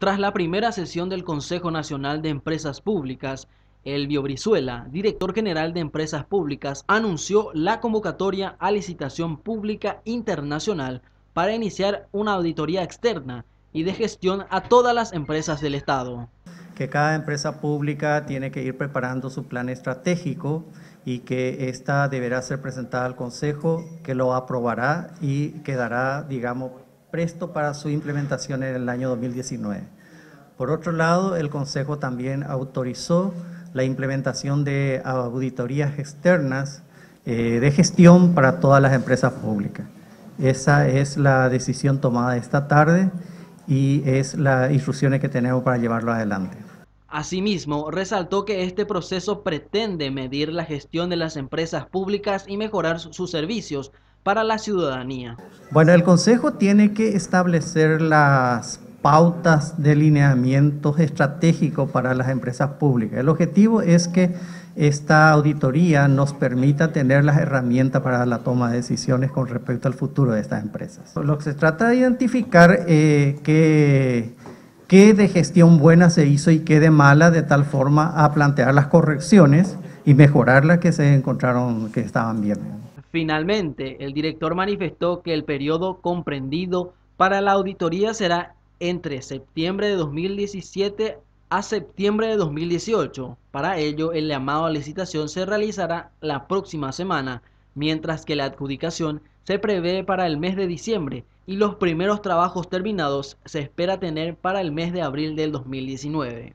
Tras la primera sesión del Consejo Nacional de Empresas Públicas, Elvio Brizuela, director general de Empresas Públicas, anunció la convocatoria a licitación pública internacional para iniciar una auditoría externa y de gestión a todas las empresas del Estado. Que cada empresa pública tiene que ir preparando su plan estratégico y que esta deberá ser presentada al Consejo, que lo aprobará y quedará, digamos, presto para su implementación en el año 2019. Por otro lado, el Consejo también autorizó la implementación de auditorías externas eh, de gestión para todas las empresas públicas. Esa es la decisión tomada esta tarde y es la instrucciones que tenemos para llevarlo adelante. Asimismo, resaltó que este proceso pretende medir la gestión de las empresas públicas y mejorar sus servicios para la ciudadanía. Bueno, el Consejo tiene que establecer las pautas de lineamientos estratégicos para las empresas públicas. El objetivo es que esta auditoría nos permita tener las herramientas para la toma de decisiones con respecto al futuro de estas empresas. Lo que se trata de identificar eh, qué de gestión buena se hizo y qué de mala, de tal forma a plantear las correcciones y mejorar las que se encontraron que estaban bien. Finalmente, el director manifestó que el periodo comprendido para la auditoría será entre septiembre de 2017 a septiembre de 2018. Para ello, el llamado a licitación se realizará la próxima semana, mientras que la adjudicación se prevé para el mes de diciembre y los primeros trabajos terminados se espera tener para el mes de abril del 2019.